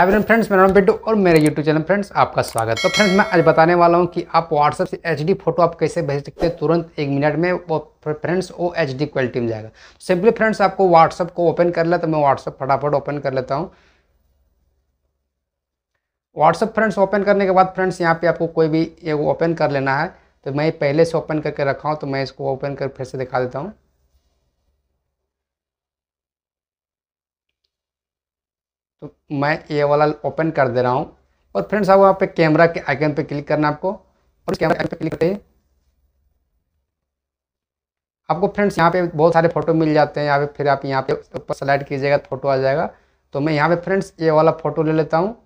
everyone friends मेरा नाम बिट्टू और मेरे यूट्यूब चैनल फ्रेंड्स आपका स्वागत तो फ्रेंड्स मैं आज बताने वाला हूँ कि आप व्हाट्सएप से एच फोटो आप कैसे भेज सकते हैं तुरंत एक मिनट में वो फ्रेंड्स वो एच क्वालिटी में जाएगा सिंपली फ्रेंड्स आपको व्हाट्सएप को ओपन कर लेता तो मैं व्हाट्सएप फटाफट ओपन कर लेता हूँ व्हाट्सएप फ्रेंड्स ओपन करने के बाद फ्रेंड्स यहाँ पे आपको कोई भी ये ओपन कर लेना है तो मैं पहले से ओपन करके रखा हूँ तो मैं इसको ओपन कर फिर से दिखा देता हूँ तो मैं ये वाला ओपन कर दे रहा हूँ और फ्रेंड्स आप वहाँ पे कैमरा के आइकन पे क्लिक करना आपको और कैमरा पे क्लिक करें आपको फ्रेंड्स यहाँ पे बहुत सारे फोटो मिल जाते हैं यहाँ पे फिर आप यहाँ पे ऊपर सेलेक्ट कीजिएगा फोटो आ जाएगा तो मैं यहाँ पे फ्रेंड्स ये वाला फोटो ले लेता हूँ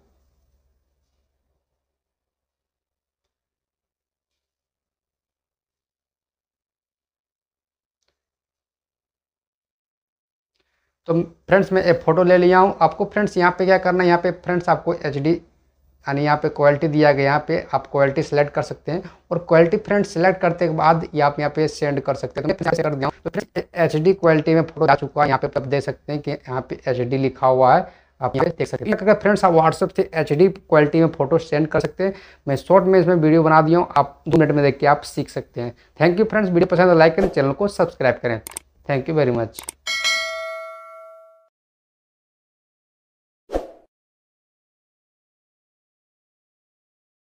तो फ्रेंड्स मैं एक फ़ोटो ले लिया हूँ आपको फ्रेंड्स यहाँ पे क्या करना है यहाँ पे फ्रेंड्स आपको एच डी यानी यहाँ पे क्वालिटी दिया गया यहाँ पे आप क्वालिटी सेलेक्ट कर सकते हैं और क्वालिटी फ्रेंड्स सेलेक्ट करते के बाद ये आप यहाँ पे सेंड कर सकते हैं तो कर दिया तो फ्रेंड्स एच डी क्वालिटी में फोटो आ चुका है यहाँ पे आप देख सकते हैं कि यहाँ पे एच डी लिखा हुआ है आप यहाँ पे देख सकते हैं अगर फ्रेंड्स आप व्हाट्सअप से एच डी क्वालिटी में फोटो सेंड कर सकते हैं मैं शॉर्ट में इसमें वीडियो बना दिया हूँ आप दो मिनट में देख के आप सीख सकते हैं थैंक यू फ्रेंड्स वीडियो पसंद लाइक तो करें चैनल को सब्सक्राइब करें थैंक यू वेरी मच